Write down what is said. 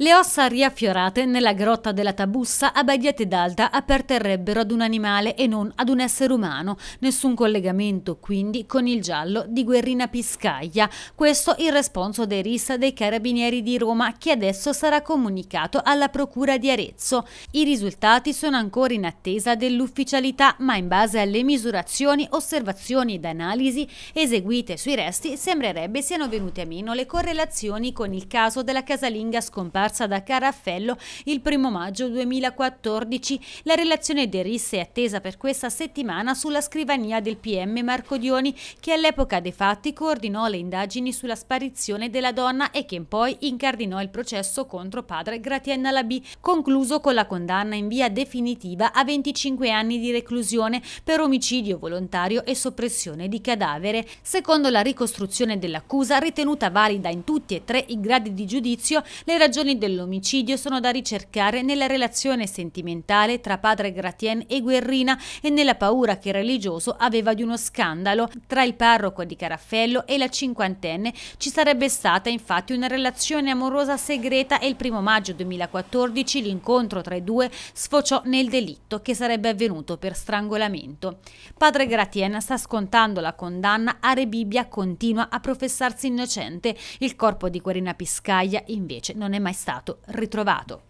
Le ossa riaffiorate nella grotta della Tabussa a Bagliate d'Alta apparterrebbero ad un animale e non ad un essere umano. Nessun collegamento quindi con il giallo di Guerrina Piscaglia. Questo il responso dei RIS dei Carabinieri di Roma che adesso sarà comunicato alla Procura di Arezzo. I risultati sono ancora in attesa dell'ufficialità ma in base alle misurazioni, osservazioni ed analisi eseguite sui resti sembrerebbe siano venute a meno le correlazioni con il caso della casalinga scomparsa scomparsa da Caraffello il 1 maggio 2014. La relazione del RIS è attesa per questa settimana sulla scrivania del PM Marco Dioni, che all'epoca dei fatti coordinò le indagini sulla sparizione della donna e che poi incardinò il processo contro padre Gratienna Labì, concluso con la condanna in via definitiva a 25 anni di reclusione per omicidio volontario e soppressione di cadavere. Secondo la ricostruzione dell'accusa, ritenuta valida in tutti e tre i gradi di giudizio, le ragioni dell'omicidio sono da ricercare nella relazione sentimentale tra padre Gratien e Guerrina e nella paura che il religioso aveva di uno scandalo. Tra il parroco di Caraffello e la cinquantenne ci sarebbe stata infatti una relazione amorosa segreta e il primo maggio 2014 l'incontro tra i due sfociò nel delitto che sarebbe avvenuto per strangolamento. Padre Gratien sta scontando la condanna, Are Bibbia continua a professarsi innocente, il corpo di Guerrina Piscaglia invece non è mai stato stato ritrovato.